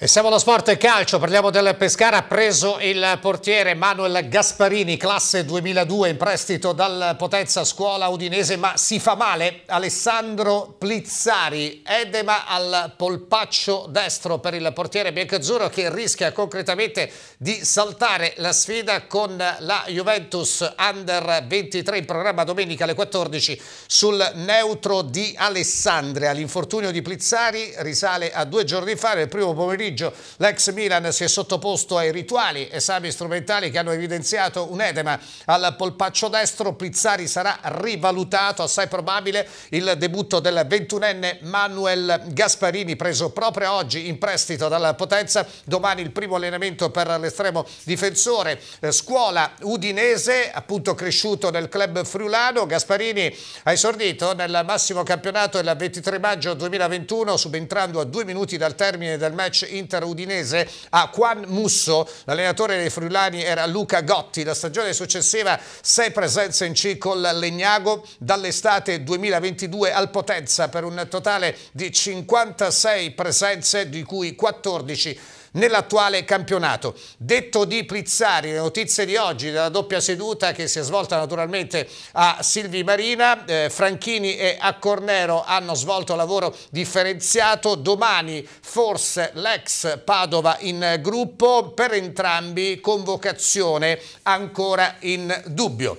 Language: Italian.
E siamo allo sport e calcio, parliamo del Pescara, ha preso il portiere Manuel Gasparini, classe 2002, in prestito dal Potenza Scuola Udinese, ma si fa male Alessandro Plizzari, edema al polpaccio destro per il portiere biancazzurro che rischia concretamente di saltare la sfida con la Juventus Under 23 in programma domenica alle 14 sul neutro di Alessandria. L'infortunio di Plizzari risale a due giorni fa nel primo pomeriggio pomeriggio l'ex Milan si è sottoposto ai rituali esami strumentali che hanno evidenziato un edema al polpaccio destro. Pizzari sarà rivalutato, assai probabile il debutto del 21enne Manuel Gasparini preso proprio oggi in prestito dalla Potenza. Domani il primo allenamento per l'estremo difensore. Eh, scuola udinese, appunto cresciuto nel club friulano. Gasparini ha esordito nel massimo campionato il 23 maggio 2021 subentrando a due minuti dal termine del match Inter-Udinese a Juan Musso, l'allenatore dei Friulani era Luca Gotti, la stagione successiva sei presenze in C con Legnago dall'estate 2022 al Potenza per un totale di 56 presenze di cui 14 nell'attuale campionato. Detto di Prizzari, le notizie di oggi della doppia seduta che si è svolta naturalmente a Silvi Marina, eh, Franchini e Accornero hanno svolto lavoro differenziato, domani forse l'ex Padova in gruppo, per entrambi convocazione ancora in dubbio.